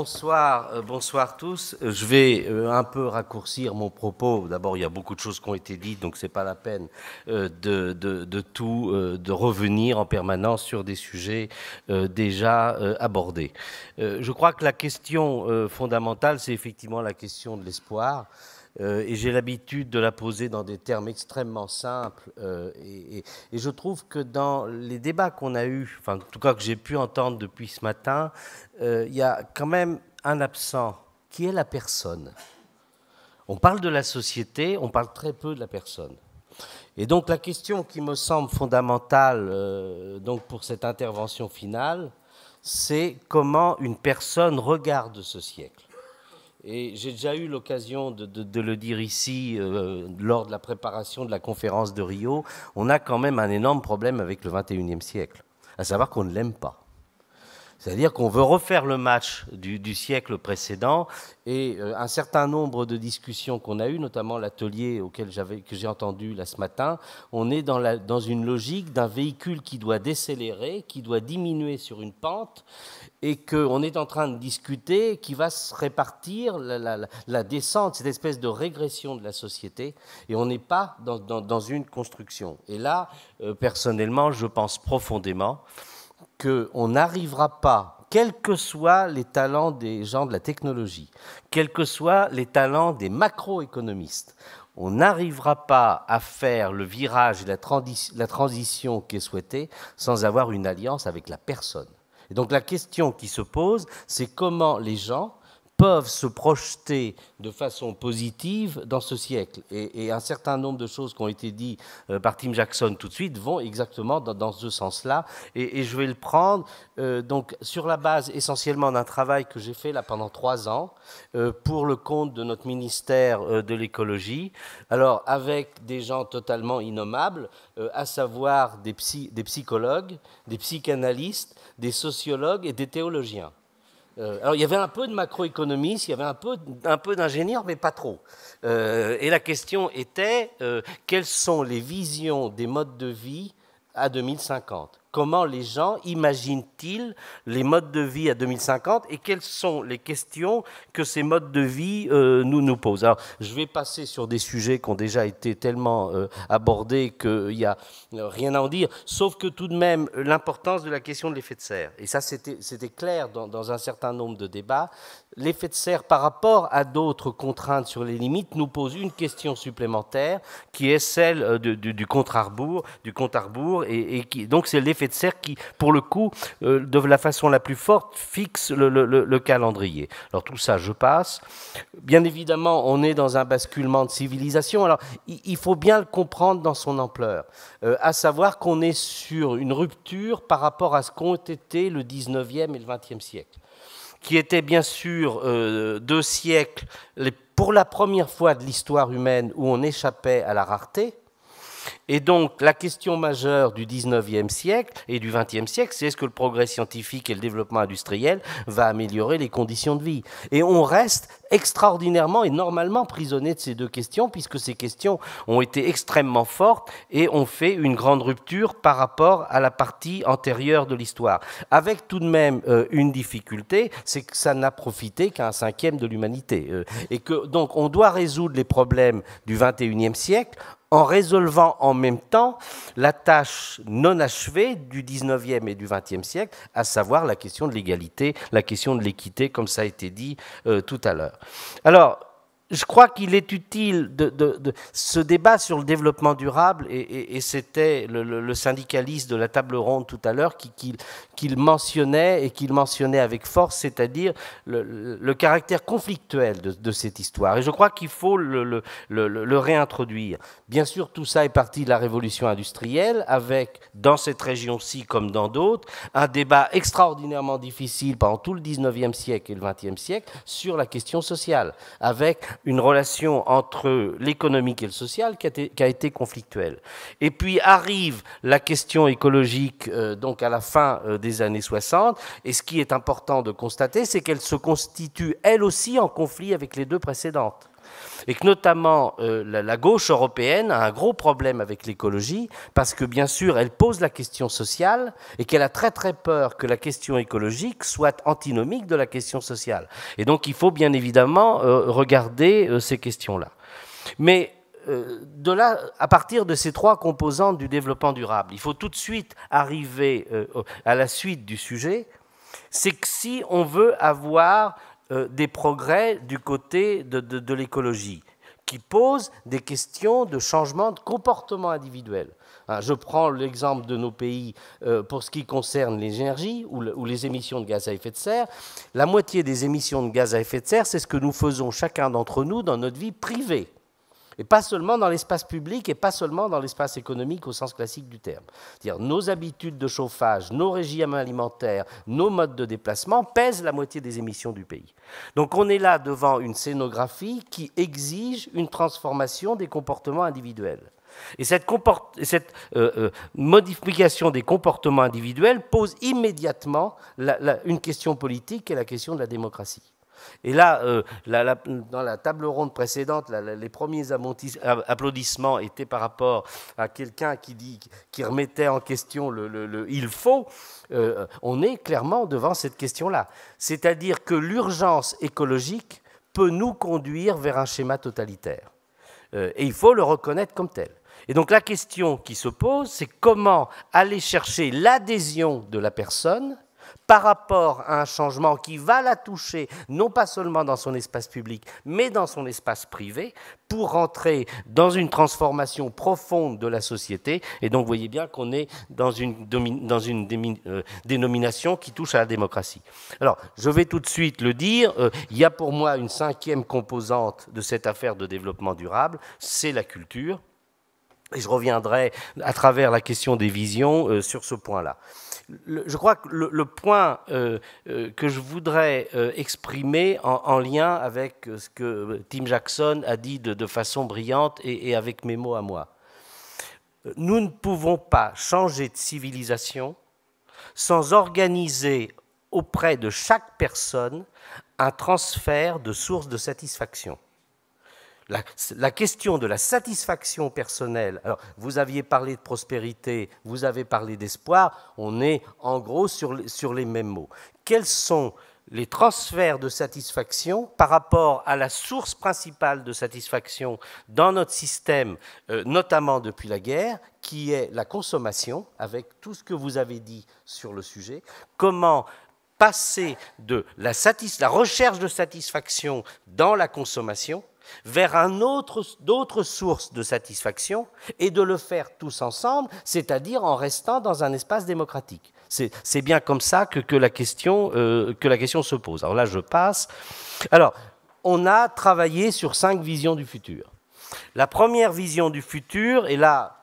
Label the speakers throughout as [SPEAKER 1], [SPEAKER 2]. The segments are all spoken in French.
[SPEAKER 1] bonsoir, euh, bonsoir tous. Euh, je vais euh, un peu raccourcir mon propos. D'abord, il y a beaucoup de choses qui ont été dites, donc ce n'est pas la peine de, de, tout, de revenir en permanence sur des sujets déjà abordés. Je crois que la question fondamentale, c'est effectivement la question de l'espoir. Euh, et j'ai l'habitude de la poser dans des termes extrêmement simples. Euh, et, je trouve que dans les débats qu'on a eus, enfin, en tout cas que j'ai pu entendre depuis ce matin, euh, il y a quand même un absent, qui est la personne. On parle de la société, on parle très peu de la personne. Et donc la question qui me semble fondamentale donc pour cette intervention finale, c'est comment une personne regarde ce siècle. Et j'ai déjà eu l'occasion de, le dire ici euh, lors de la préparation de la conférence de Rio, on a quand même un énorme problème avec le 21e siècle, à savoir qu'on ne l'aime pas. C'est-à-dire qu'on veut refaire le match du, siècle précédent et euh, un certain nombre de discussions qu'on a eues, notamment l'atelier auquel que j'ai entendu là ce matin, on est dans, la, dans une logique d'un véhicule qui doit décélérer, qui doit diminuer sur une pente et qu'on est en train de discuter qui va se répartir la, descente, cette espèce de régression de la société, et on n'est pas dans, une construction. Et là, euh, personnellement, je pense profondément qu'on n'arrivera pas, quels que soient les talents des gens de la technologie, quels que soient les talents des macroéconomistes, on n'arrivera pas à faire le virage et la, transition qui est souhaitée sans avoir une alliance avec la personne. Et donc la question qui se pose, c'est comment les gens peuvent se projeter de façon positive dans ce siècle. Et, un certain nombre de choses qui ont été dites euh, par Tim Jackson tout de suite vont exactement dans, ce sens-là. Et, je vais le prendre euh, donc sur la base essentiellement d'un travail que j'ai fait là pendant trois ans euh, pour le compte de notre ministère de l'écologie. Alors avec des gens totalement innommables, à savoir des psychologues, des psychanalystes, des sociologues et des théologiens. Euh, alors il y avait un peu de macroéconomistes, il y avait un peu, un d'ingénieurs, mais pas trop. Euh, et la question était, euh, quelles sont les visions des modes de vie à 2050 comment les gens imaginent-ils les modes de vie à 2050 et quelles sont les questions que ces modes de vie euh, nous, nous posent. Alors, je vais passer sur des sujets qui ont déjà été tellement euh, abordés qu'il n'y a euh, rien à en dire, sauf que tout de même, l'importance de la question de l'effet de serre. Et ça, c'était clair dans, un certain nombre de débats. L'effet de serre par rapport à d'autres contraintes sur les limites nous pose une question supplémentaire qui est celle du, compte à rebours, du compte et, et qui, donc c'est l'effet de qui, pour le coup, euh, de la façon la plus forte, fixe le, calendrier. Alors tout ça, je passe. Bien évidemment, on est dans un basculement de civilisation. Alors il, faut bien le comprendre dans son ampleur, euh, à savoir qu'on est sur une rupture par rapport à ce qu'ont été le 19e et le 20e siècle qui étaient bien sûr euh, deux siècles, pour la première fois de l'histoire humaine, où on échappait à la rareté, et donc, la question majeure du 19e siècle et du 20e siècle, c'est est-ce que le progrès scientifique et le développement industriel va améliorer les conditions de vie Et on reste extraordinairement et normalement prisonnier de ces deux questions, puisque ces questions ont été extrêmement fortes et ont fait une grande rupture par rapport à la partie antérieure de l'histoire. Avec tout de même euh, une difficulté, c'est que ça n'a profité qu'à un cinquième de l'humanité. Euh. et que donc, on doit résoudre les problèmes du 21e siècle en résolvant en même temps la tâche non achevée du 19e et du 20e siècle, à savoir la question de l'égalité, la question de l'équité, comme ça a été dit euh, tout à l'heure. Alors, je crois qu'il est utile de, ce débat sur le développement durable, et, c'était le, syndicaliste de la table ronde tout à l'heure qui, qui, le mentionnait et qu'il mentionnait avec force, c'est-à-dire le, caractère conflictuel de, de, cette histoire. Et je crois qu'il faut le, réintroduire. Bien sûr, tout ça est parti de la révolution industrielle, avec, dans cette région-ci comme dans d'autres, un débat extraordinairement difficile pendant tout le 19e siècle et le 20e siècle sur la question sociale, avec une relation entre l'économique et le social qui a, été, conflictuelle. Et puis arrive la question écologique euh, donc à la fin euh, des années 60, et ce qui est important de constater, c'est qu'elle se constitue elle aussi en conflit avec les deux précédentes et que notamment euh, la, gauche européenne a un gros problème avec l'écologie parce que bien sûr elle pose la question sociale et qu'elle a très très peur que la question écologique soit antinomique de la question sociale. Et donc il faut bien évidemment euh, regarder euh, ces questions-là. Mais de là, à partir de ces trois composantes du développement durable, il faut tout de suite arriver à la suite du sujet, c'est que si on veut avoir euh, des progrès du côté de, l'écologie, qui posent des questions de changement de comportement individuel. Hein, je prends l'exemple de nos pays euh, pour ce qui concerne les énergies ou, les émissions de gaz à effet de serre. La moitié des émissions de gaz à effet de serre, c'est ce que nous faisons chacun d'entre nous dans notre vie privée et pas seulement dans l'espace public et pas seulement dans l'espace économique au sens classique du terme. C'est-à-dire nos habitudes de chauffage, nos régimes alimentaires, nos modes de déplacement pèsent la moitié des émissions du pays. Donc on est là devant une scénographie qui exige une transformation des comportements individuels. Et cette, euh, euh, modification des comportements individuels pose immédiatement une question politique et la question de la démocratie. Et là, euh, dans la table ronde précédente, les premiers applaudissements étaient par rapport à quelqu'un qui, remettait en question le, il faut. Euh, on est clairement devant cette question-là. C'est-à-dire que l'urgence écologique peut nous conduire vers un schéma totalitaire. Euh, et il faut le reconnaître comme tel. Et donc la question qui se pose, c'est comment aller chercher l'adhésion de la personne par rapport à un changement qui va la toucher, non pas seulement dans son espace public, mais dans son espace privé, pour entrer dans une transformation profonde de la société. Et donc, vous voyez bien qu'on est dans une, euh, dénomination qui touche à la démocratie. Alors, je vais tout de suite le dire, euh, il y a pour moi une cinquième composante de cette affaire de développement durable, c'est la culture. Et je reviendrai à travers la question des visions euh, sur ce point-là je crois que le, point euh, euh, que je voudrais euh, exprimer en, lien avec ce que Tim Jackson a dit de, façon brillante et, et, avec mes mots à moi, nous ne pouvons pas changer de civilisation sans organiser auprès de chaque personne un transfert de sources de satisfaction la, question de la satisfaction personnelle. vous aviez parlé de prospérité, vous avez parlé d'espoir, on est en gros sur, les mêmes mots. Quels sont les transferts de satisfaction par rapport à la source principale de satisfaction dans notre système, euh, notamment depuis la guerre, qui est la consommation, avec tout ce que vous avez dit sur le sujet. Comment passer de la recherche de satisfaction dans la consommation vers un autre, d'autres sources de satisfaction et de le faire tous ensemble, c'est-à-dire en restant dans un espace démocratique. C'est bien comme ça que, que la question, euh, que la question se pose. Alors là, je passe. Alors, on a travaillé sur cinq visions du futur. La première vision du futur, et là,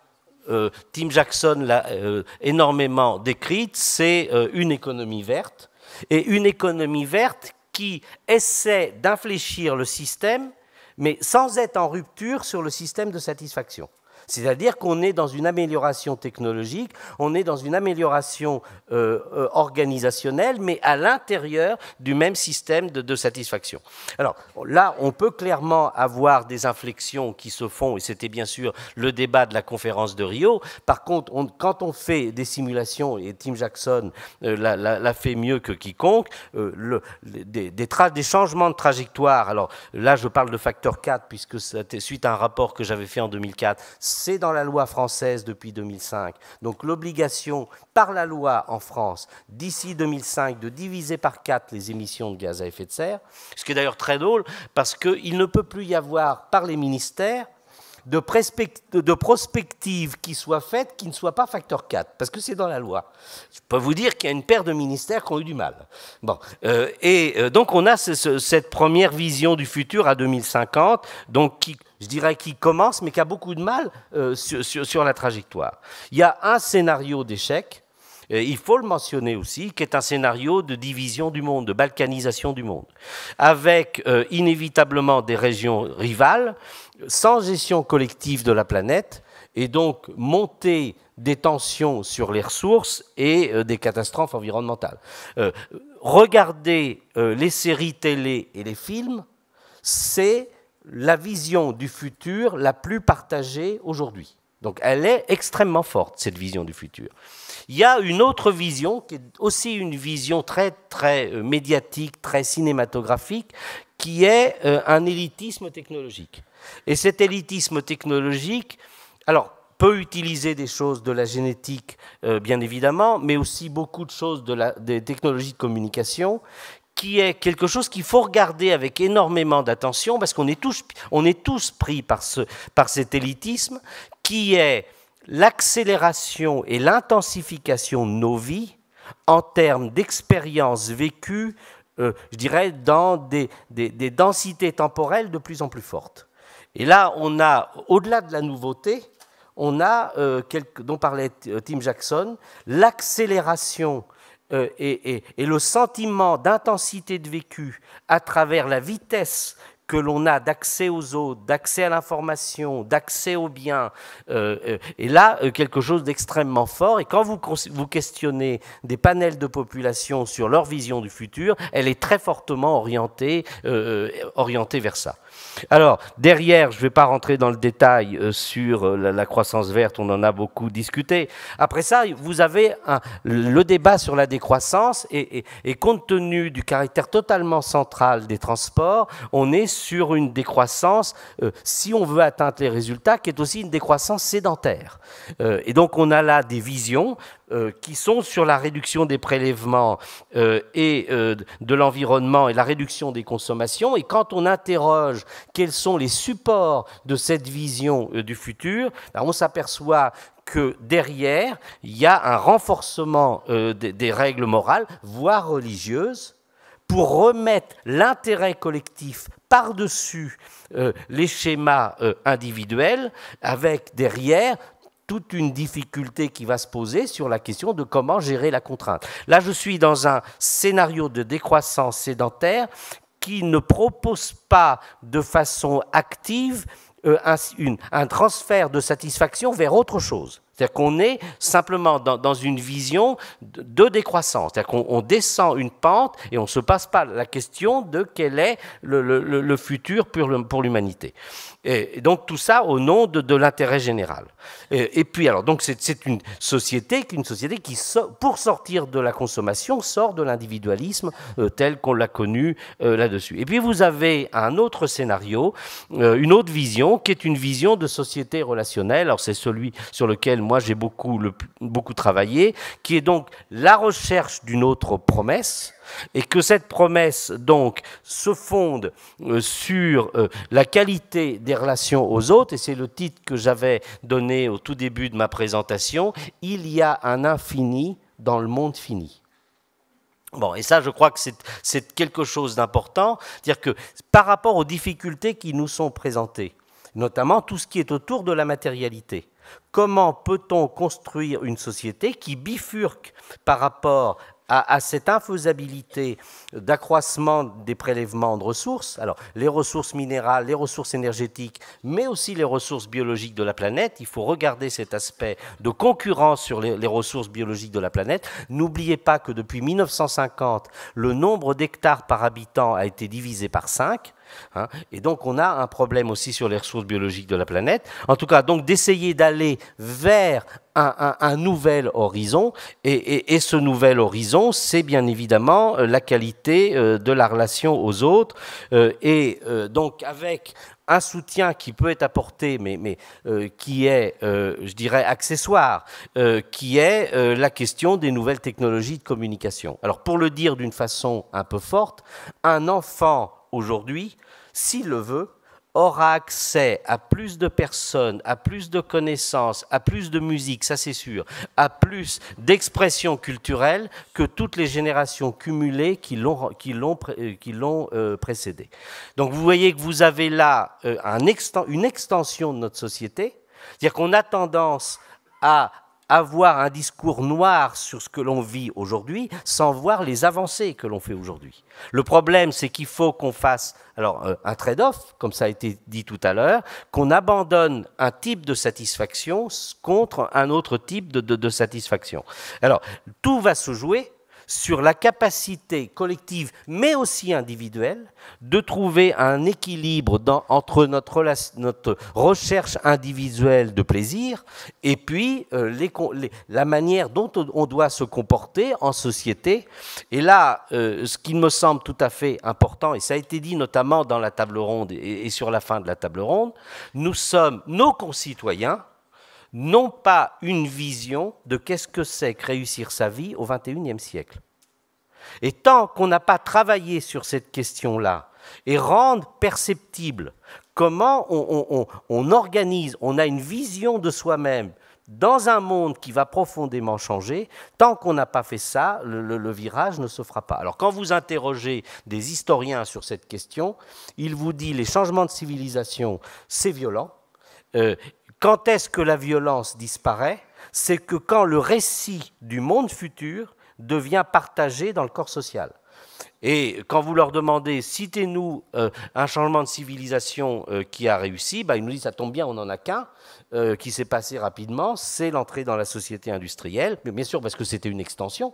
[SPEAKER 1] euh, Tim Jackson l'a euh, énormément décrite, c'est une économie verte. Et une économie verte qui essaie d'infléchir le système mais sans être en rupture sur le système de satisfaction. C'est-à-dire qu'on est dans une amélioration technologique, on est dans une amélioration euh, euh, organisationnelle, mais à l'intérieur du même système de, satisfaction. Alors là, on peut clairement avoir des inflexions qui se font, et c'était bien sûr le débat de la conférence de Rio. Par contre, quand on fait des simulations, et Tim Jackson euh, l'a, fait mieux que quiconque, le, des, des changements de trajectoire, alors là je parle de facteur 4, puisque c'était suite à un rapport que j'avais fait en 2004, c'est dans la loi française depuis 2005. Donc l'obligation par la loi en France d'ici 2005 de diviser par 4 les émissions de gaz à effet de serre, ce qui est d'ailleurs très drôle parce qu'il ne peut plus y avoir par les ministères de, de prospective qui soit faite qui ne soit pas facteur 4, parce que c'est dans la loi. Je peux vous dire qu'il y a une paire de ministères qui ont eu du mal. Bon, euh, et euh, donc on a cette première vision du futur à 2050, donc qui, je dirais qui commence, mais qui a beaucoup de mal euh, sur, la trajectoire. Il y a un scénario d'échec, il faut le mentionner aussi, qui est un scénario de division du monde, de balkanisation du monde, avec inévitablement des régions rivales sans gestion collective de la planète et donc montée des tensions sur les ressources et euh, des catastrophes environnementales. Regardez euh, regarder euh, les séries télé et les films, c'est la vision du futur la plus partagée aujourd'hui. Donc elle est extrêmement forte, cette vision du futur. Il y a une autre vision, qui est aussi une vision très, très euh, médiatique, très cinématographique, qui est euh, un élitisme technologique. Et cet élitisme technologique, alors, peut utiliser des choses de la génétique, euh, bien évidemment, mais aussi beaucoup de choses de la, des technologies de communication, qui est quelque chose qu'il faut regarder avec énormément d'attention, parce qu'on est tous, est tous pris par, ce, par cet élitisme, qui est l'accélération et l'intensification de nos vies en termes d'expériences vécues, euh, je dirais, dans des, densités temporelles de plus en plus fortes. Et là, on a, au-delà de la nouveauté, on a, euh, dont parlait euh, Tim Jackson, l'accélération et, le sentiment d'intensité de vécu à travers la vitesse que l'on a d'accès aux autres, d'accès à l'information, d'accès aux biens, euh, et euh, là, euh, quelque chose d'extrêmement fort. Et quand vous, vous questionnez des panels de population sur leur vision du futur, elle est très fortement orientée, euh, orientée vers ça. Alors, derrière, je ne vais pas rentrer dans le détail euh, sur euh, la, croissance verte, on en a beaucoup discuté. Après ça, vous avez un, le débat sur la décroissance et, compte tenu du caractère totalement central des transports, on est sur une décroissance, euh, si on veut atteindre les résultats, qui est aussi une décroissance sédentaire. et donc, on a là des visions euh, qui sont sur la réduction des prélèvements euh, et euh, de l'environnement et la réduction des consommations. Et quand on interroge quels sont les supports de cette vision du futur, ben, on s'aperçoit que derrière, il y a un renforcement des, règles morales, voire religieuses, pour remettre l'intérêt collectif par-dessus les schémas individuels, avec derrière toute une difficulté qui va se poser sur la question de comment gérer la contrainte. Là, je suis dans un scénario de décroissance sédentaire qui ne propose pas de façon active euh, un, transfert de satisfaction vers autre chose. C'est-à-dire qu'on est simplement dans, une vision de décroissance. C'est-à-dire qu'on descend une pente et on ne se passe pas la question de quel est le, le futur pour l'humanité. Et, donc tout ça au nom de, l'intérêt général. Et, puis alors, donc c'est une société, une société qui, pour sortir de la consommation, sort de l'individualisme euh, tel qu'on l'a connu euh, là-dessus. Et puis vous avez un autre scénario, euh, une autre vision, qui est une vision de société relationnelle. Alors c'est celui sur lequel moi j'ai beaucoup, beaucoup travaillé, qui est donc la recherche d'une autre promesse, et que cette promesse donc se fonde euh, sur euh, la qualité des relations aux autres, et c'est le titre que j'avais donné au tout début de ma présentation, Il y a un infini dans le monde fini. Bon, et ça, je crois que c'est quelque chose d'important, dire que par rapport aux difficultés qui nous sont présentées, notamment tout ce qui est autour de la matérialité. Comment peut-on construire une société qui bifurque par rapport à, cette infaisabilité d'accroissement des prélèvements de ressources, alors les ressources minérales, les ressources énergétiques, mais aussi les ressources biologiques de la planète, il faut regarder cet aspect de concurrence sur les, ressources biologiques de la planète. N'oubliez pas que depuis 1950, le nombre d'hectares par habitant a été divisé par 5. Hein. et donc, on a un problème aussi sur les ressources biologiques de la planète. En tout cas, donc d'essayer d'aller vers un, nouvel horizon. Et, ce nouvel horizon, c'est bien évidemment euh, la qualité euh, de la relation aux autres. Euh, et donc, avec un soutien qui peut être apporté, mais, mais qui est, je dirais, accessoire, qui est la question des nouvelles technologies de communication. Alors, pour le dire d'une façon un peu forte, un enfant aujourd'hui, s'il le veut, aura accès à plus de personnes, à plus de connaissances, à plus de musique, ça c'est sûr, à plus d'expressions culturelles que toutes les générations cumulées qui l'ont, euh, euh, précédé. Donc vous voyez que vous avez là euh, une extension de notre société, c'est-à-dire qu'on a tendance à avoir un discours noir sur ce que l'on vit aujourd'hui sans voir les avancées que l'on fait aujourd'hui. Le problème, c'est qu'il faut qu'on fasse alors, euh, un trade-off, comme ça a été dit tout à l'heure, qu'on abandonne un type de satisfaction contre un autre type de, de satisfaction. Alors, tout va se jouer sur la capacité collective, mais aussi individuelle, de trouver un équilibre entre notre, recherche individuelle de plaisir et puis euh, la manière dont on doit se comporter en société. Et là, euh, ce qui me semble tout à fait important, et ça a été dit notamment dans la table ronde et sur la fin de la table ronde, nous sommes nos concitoyens n'ont pas une vision de qu'est-ce que c'est que réussir sa vie au XXIe siècle. Et tant qu'on n'a pas travaillé sur cette question-là et rendre perceptible comment on, organise, on a une vision de soi-même, dans un monde qui va profondément changer, tant qu'on n'a pas fait ça, le, virage ne se fera pas. Alors quand vous interrogez des historiens sur cette question, ils vous disent les changements de civilisation, c'est violent, euh, quand est-ce que la violence disparaît C'est que quand le récit du monde futur devient partagé dans le corps social. Et quand vous leur demandez, citez-nous euh, un changement de civilisation euh, qui a réussi, bah, ils nous disent, ça tombe bien, on n'en a qu'un, euh, qui s'est passé rapidement, c'est l'entrée dans la société industrielle, mais bien sûr parce que c'était une extension,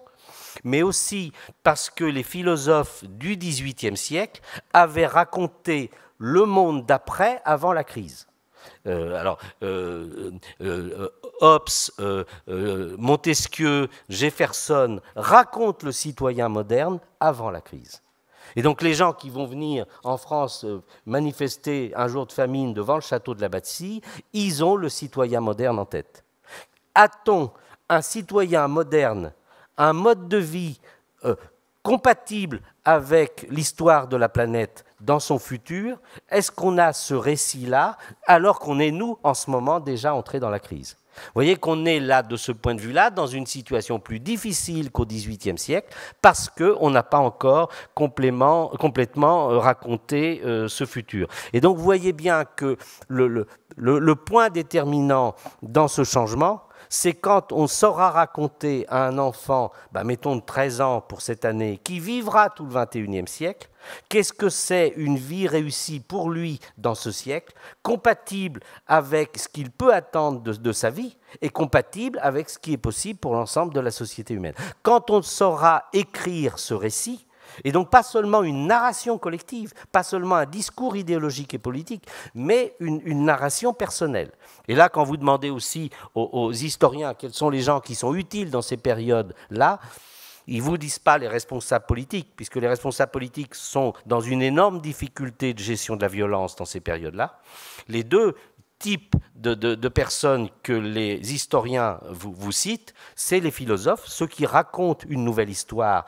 [SPEAKER 1] mais aussi parce que les philosophes du XVIIIe siècle avaient raconté le monde d'après avant la crise. Euh, alors, euh, euh, Hobbes, Montesquieu, Jefferson racontent le citoyen moderne avant la crise. Et donc les gens qui vont venir en France manifester un jour de famine devant le château de la Bastille, ils ont le citoyen moderne en tête. A-t-on un citoyen moderne, un mode de vie compatible avec l'histoire de la planète dans son futur Est-ce qu'on a ce récit-là alors qu'on est, nous, en ce moment, déjà entrés dans la crise Vous voyez qu'on est là, de ce point de vue-là, dans une situation plus difficile qu'au XVIIIe siècle parce qu'on n'a pas encore complètement euh, raconté euh, ce futur. Et donc, vous voyez bien que le point déterminant dans ce changement, c'est quand on saura raconter à un enfant, bah, mettons de 13 ans pour cette année, qui vivra tout le 21e siècle, qu'est-ce que c'est une vie réussie pour lui dans ce siècle, compatible avec ce qu'il peut attendre de sa vie et compatible avec ce qui est possible pour l'ensemble de la société humaine. Quand on saura écrire ce récit, et donc pas seulement une narration collective, pas seulement un discours idéologique et politique, mais une, narration personnelle. Et là, quand vous demandez aussi aux, historiens quels sont les gens qui sont utiles dans ces périodes-là, ils ne vous disent pas les responsables politiques, puisque les responsables politiques sont dans une énorme difficulté de gestion de la violence dans ces périodes-là. Les deux types de, personnes que les historiens vous, vous citent, c'est les philosophes, ceux qui racontent une nouvelle histoire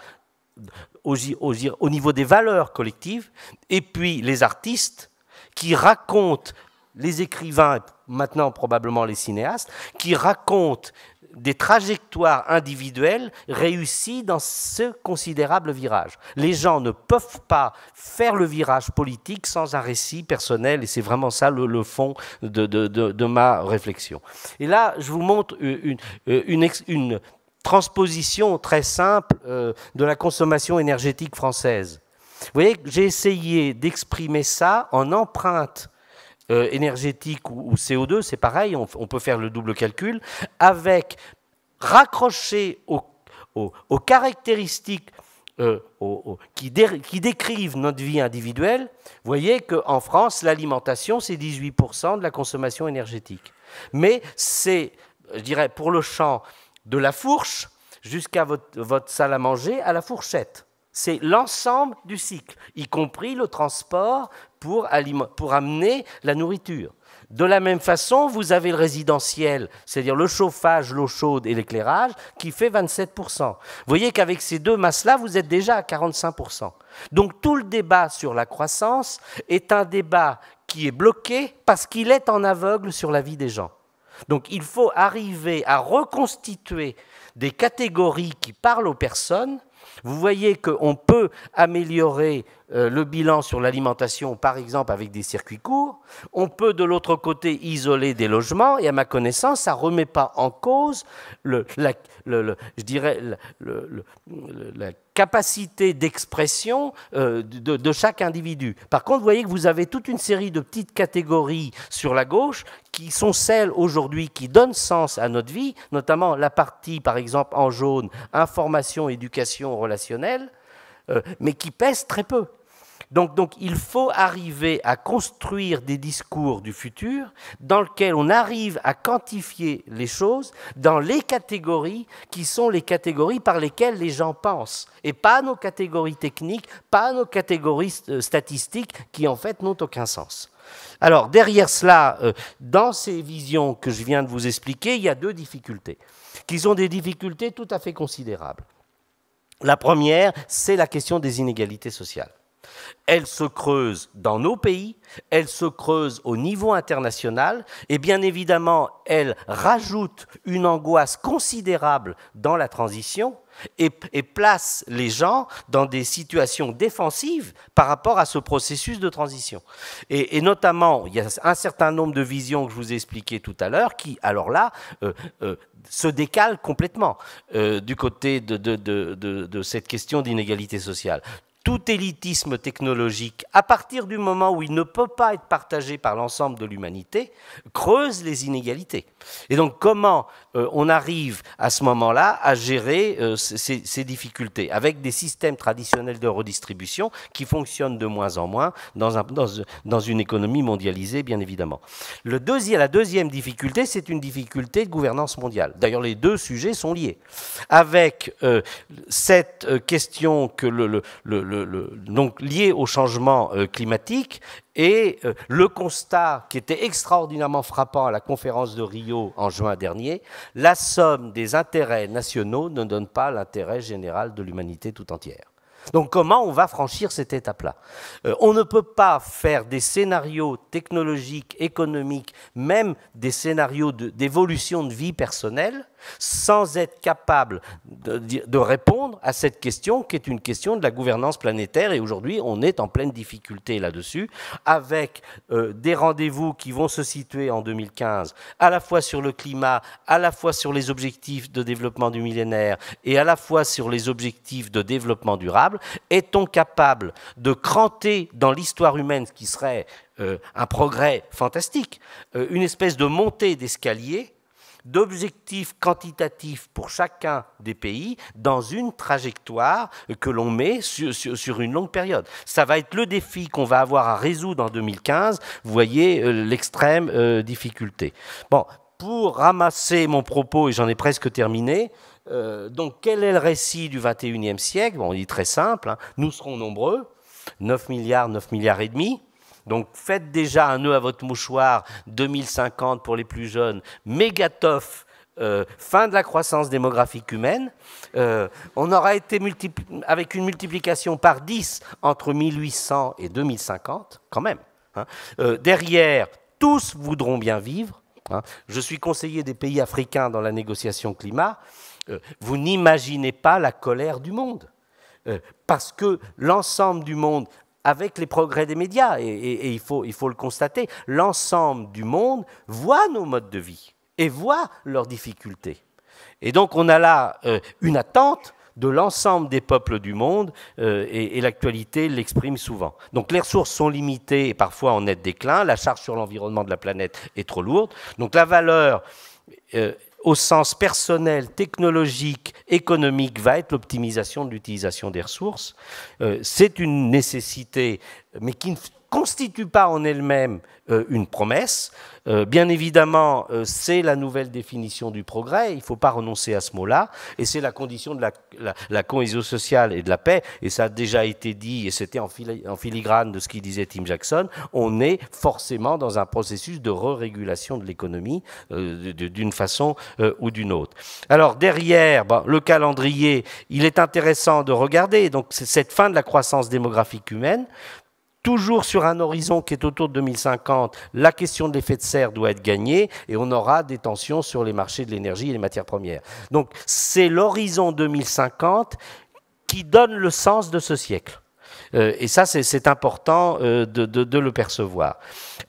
[SPEAKER 1] au, niveau des valeurs collectives, et puis les artistes qui racontent, les écrivains, maintenant probablement les cinéastes, qui racontent des trajectoires individuelles réussies dans ce considérable virage. Les gens ne peuvent pas faire le virage politique sans un récit personnel, et c'est vraiment ça le, fond de, de, de, ma réflexion. Et là, je vous montre une, une, une transposition très simple euh, de la consommation énergétique française. Vous voyez, que j'ai essayé d'exprimer ça en empreinte euh, énergétique ou, CO2, c'est pareil, on, peut faire le double calcul, avec raccroché aux, caractéristiques euh, qui, qui, décrivent notre vie individuelle. Vous voyez qu'en France, l'alimentation, c'est 18% de la consommation énergétique. Mais c'est, je dirais, pour le champ de la fourche jusqu'à votre, salle à manger à la fourchette. C'est l'ensemble du cycle, y compris le transport pour, pour amener la nourriture. De la même façon, vous avez le résidentiel, c'est-à-dire le chauffage, l'eau chaude et l'éclairage, qui fait 27%. Vous voyez qu'avec ces deux masses-là, vous êtes déjà à 45%. Donc tout le débat sur la croissance est un débat qui est bloqué parce qu'il est en aveugle sur la vie des gens. Donc il faut arriver à reconstituer des catégories qui parlent aux personnes. Vous voyez qu'on peut améliorer euh, le bilan sur l'alimentation, par exemple, avec des circuits courts. On peut, de l'autre côté, isoler des logements. Et à ma connaissance, ça ne remet pas en cause, le, la, je dirais, la capacité d'expression euh, de, chaque individu. Par contre, vous voyez que vous avez toute une série de petites catégories sur la gauche qui sont celles aujourd'hui qui donnent sens à notre vie, notamment la partie, par exemple, en jaune, information, éducation relationnelle, euh, mais qui pèsent très peu. Donc, il faut arriver à construire des discours du futur dans lesquels on arrive à quantifier les choses dans les catégories qui sont les catégories par lesquelles les gens pensent, et pas nos catégories techniques, pas nos catégories euh, statistiques qui en fait n'ont aucun sens. Alors derrière cela, euh, dans ces visions que je viens de vous expliquer, il y a deux difficultés, qui ont des difficultés tout à fait considérables. La première, c'est la question des inégalités sociales. Elle se creuse dans nos pays, elle se creuse au niveau international, et bien évidemment, elle rajoute une angoisse considérable dans la transition et, place les gens dans des situations défensives par rapport à ce processus de transition. Et, notamment, il y a un certain nombre de visions que je vous ai expliquées tout à l'heure qui, alors là, euh, euh, se décalent complètement euh, du côté de cette question d'inégalité sociale tout élitisme technologique, à partir du moment où il ne peut pas être partagé par l'ensemble de l'humanité, creuse les inégalités. Et donc comment euh, on arrive à ce moment-là à gérer euh, ces, difficultés avec des systèmes traditionnels de redistribution qui fonctionnent de moins en moins dans, une économie mondialisée, bien évidemment. la deuxième difficulté, c'est une difficulté de gouvernance mondiale. D'ailleurs, les deux sujets sont liés. Avec euh, cette question liée au changement climatique et euh, le constat qui était extraordinairement frappant à la conférence de Rio en juin dernier, la somme des intérêts nationaux ne donne pas l'intérêt général de l'humanité tout entière. Donc comment on va franchir cette étape-là euh, On ne peut pas faire des scénarios technologiques, économiques, même des scénarios d'évolution de vie personnelle sans être capable de, répondre à cette question qui est une question de la gouvernance planétaire. Et aujourd'hui, on est en pleine difficulté là-dessus, avec euh, des rendez-vous qui vont se situer en 2015, à la fois sur le climat, à la fois sur les objectifs de développement du millénaire et à la fois sur les objectifs de développement durable. Est-on capable de cranter dans l'histoire humaine ce qui serait euh, un progrès fantastique, euh, une espèce de montée d'escalier d'objectifs quantitatifs pour chacun des pays dans une trajectoire que l'on met sur, une longue période. Ça va être le défi qu'on va avoir à résoudre en 2015. Vous voyez euh, l'extrême euh, difficulté. Bon, pour ramasser mon propos, et j'en ai presque terminé, euh, donc quel est le récit du 21e siècle bon, dit très simple, hein. nous serons nombreux, 9 milliards, 9 milliards et demi. Donc faites déjà un nœud à votre mouchoir 2050 pour les plus jeunes, méga euh, fin de la croissance démographique humaine. Euh, on aura été avec une multiplication par 10 entre 1800 et 2050, quand même. Hein. Euh, derrière, tous voudront bien vivre. Hein. Je suis conseiller des pays africains dans la négociation climat. vous n'imaginez pas la colère du monde. parce que l'ensemble du monde avec les progrès des médias, et, il, faut, le constater, l'ensemble du monde voit nos modes de vie et voit leurs difficultés. Et donc on a là euh, une attente de l'ensemble des peuples du monde, euh, et, l'actualité l'exprime souvent. Donc les ressources sont limitées et parfois en net déclin, la charge sur l'environnement de la planète est trop lourde, donc la valeur euh, au sens personnel, technologique, économique, va être l'optimisation de l'utilisation des ressources. Euh, c'est une nécessité, mais qui constitue pas en elle-même euh, une promesse. Euh, bien évidemment, euh, c'est la nouvelle définition du progrès, il ne faut pas renoncer à ce mot-là, et c'est la condition de la, cohésion sociale et de la paix, et ça a déjà été dit, et c'était en, filigrane de ce qu'il disait Tim Jackson, on est forcément dans un processus de re-régulation de l'économie d'une façon ou d'une autre. Alors derrière, ben, le calendrier, il est intéressant de regarder, donc cette fin de la croissance démographique humaine, toujours sur un horizon qui est autour de 2050, la question de l'effet de serre doit être gagnée et on aura des tensions sur les marchés de l'énergie et les matières premières. Donc c'est l'horizon 2050 qui donne le sens de ce siècle. Euh, et ça, c'est important euh, de, le percevoir.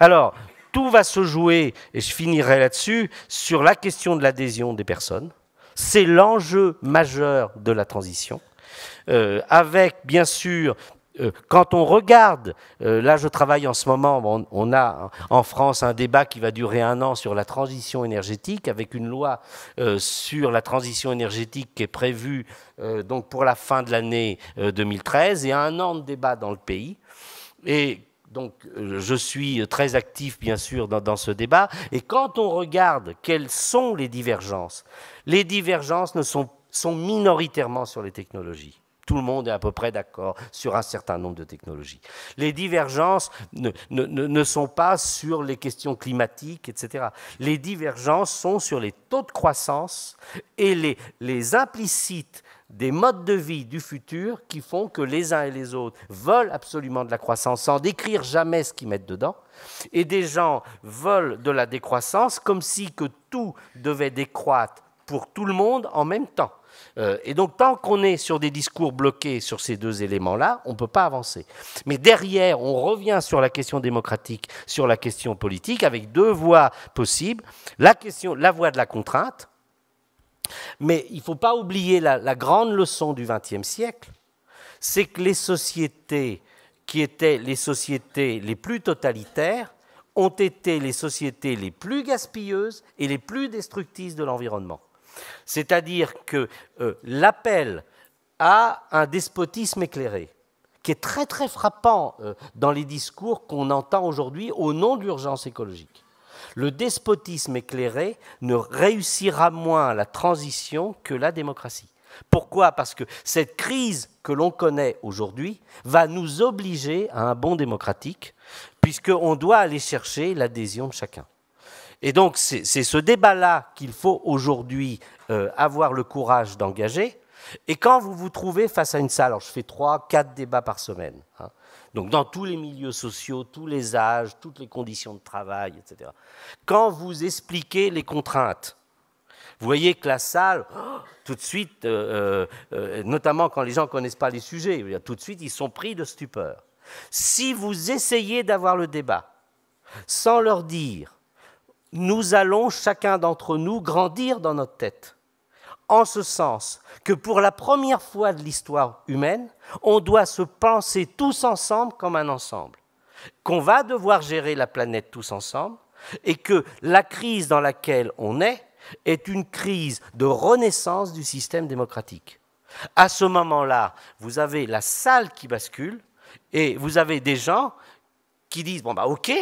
[SPEAKER 1] Alors, tout va se jouer, et je finirai là-dessus, sur la question de l'adhésion des personnes. C'est l'enjeu majeur de la transition. Euh, avec bien sûr euh, quand on regarde, euh, là je travaille en ce moment, on, a en France un débat qui va durer un an sur la transition énergétique, avec une loi euh, sur la transition énergétique qui est prévue donc pour la fin de l'année 2013, et un an de débat dans le pays. Et donc, je suis très actif, bien sûr, dans, ce débat. Et quand on regarde quelles sont les divergences, les divergences ne sont minoritairement sur les technologies. Tout le monde est à peu près d'accord sur un certain nombre de technologies. Les divergences ne, sont pas sur les questions climatiques, etc. Les divergences sont sur les taux de croissance et les, implicites des modes de vie du futur qui font que les uns et les autres veulent absolument de la croissance sans décrire jamais ce qu'ils mettent dedans, et des gens veulent de la décroissance comme si que tout devait décroître pour tout le monde en même temps. Euh, et donc, tant qu'on est sur des discours bloqués sur ces deux éléments-là, on ne peut pas avancer. Mais derrière, on revient sur la question démocratique, sur la question politique, avec deux voies possibles. La, question, la voie de la contrainte, mais il ne faut pas oublier la, la grande leçon du XXe siècle, c'est que les sociétés qui étaient les sociétés les plus totalitaires ont été les sociétés les plus gaspilleuses et les plus destructrices de l'environnement. C'est-à-dire que euh, l'appel à un despotisme éclairé, qui est très très frappant euh, dans les discours qu'on entend aujourd'hui au nom de l'urgence écologique. Le despotisme éclairé ne réussira moins la transition que la démocratie. Pourquoi Parce que cette crise que l'on connaît aujourd'hui va nous obliger à un bon démocratique, puisqu'on doit aller chercher l'adhésion de chacun. Et donc c'est ce débat-là qu'il faut aujourd'hui euh, avoir le courage d'engager. Et quand vous vous trouvez face à une salle, alors je fais trois, quatre débats par semaine, hein. donc dans tous les milieux sociaux, tous les âges, toutes les conditions de travail, etc. Quand vous expliquez les contraintes, vous voyez que la salle, oh, tout de suite, euh, euh, notamment quand les gens ne connaissent pas les sujets, tout de suite, ils sont pris de stupeur. Si vous essayez d'avoir le débat sans leur dire nous allons, chacun d'entre nous, grandir dans notre tête. En ce sens que pour la première fois de l'histoire humaine, on doit se penser tous ensemble comme un ensemble, qu'on va devoir gérer la planète tous ensemble, et que la crise dans laquelle on est est une crise de renaissance du système démocratique. À ce moment-là, vous avez la salle qui bascule, et vous avez des gens qui disent, bon, bah ok,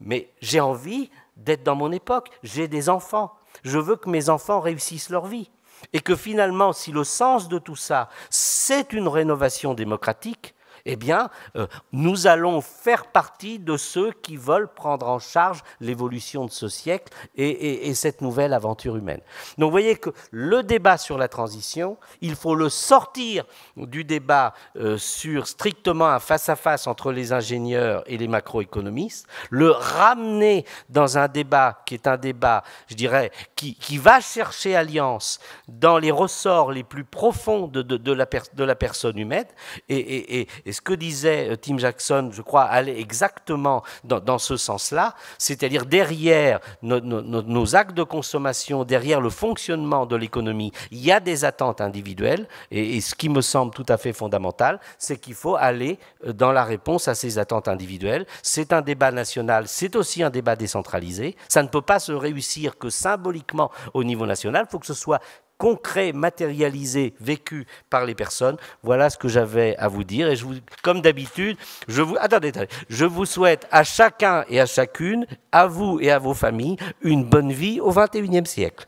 [SPEAKER 1] mais j'ai envie d'être dans mon époque. J'ai des enfants. Je veux que mes enfants réussissent leur vie. Et que finalement, si le sens de tout ça, c'est une rénovation démocratique, eh bien, euh, nous allons faire partie de ceux qui veulent prendre en charge l'évolution de ce siècle et, cette nouvelle aventure humaine. Donc, vous voyez que le débat sur la transition, il faut le sortir du débat euh, sur strictement un face-à-face entre les ingénieurs et les macroéconomistes, le ramener dans un débat qui est un débat, je dirais, qui, qui va chercher alliance dans les ressorts les plus profonds de, de, la, de la, personne humaine. et, et et ce que disait euh, Tim Jackson, je crois, allait exactement dans, ce sens-là, c'est-à-dire derrière nos, actes de consommation, derrière le fonctionnement de l'économie, il y a des attentes individuelles, et, et, ce qui me semble tout à fait fondamental, c'est qu'il faut aller euh, dans la réponse à ces attentes individuelles. C'est un débat national, c'est aussi un débat décentralisé, ça ne peut pas se réussir que symboliquement au niveau national, il faut que ce soit concret, matérialisé, vécu par les personnes. Voilà ce que j'avais à vous dire. Et je vous, comme d'habitude, je vous, attendez, je vous souhaite à chacun et à chacune, à vous et à vos familles, une bonne vie au XXIe siècle.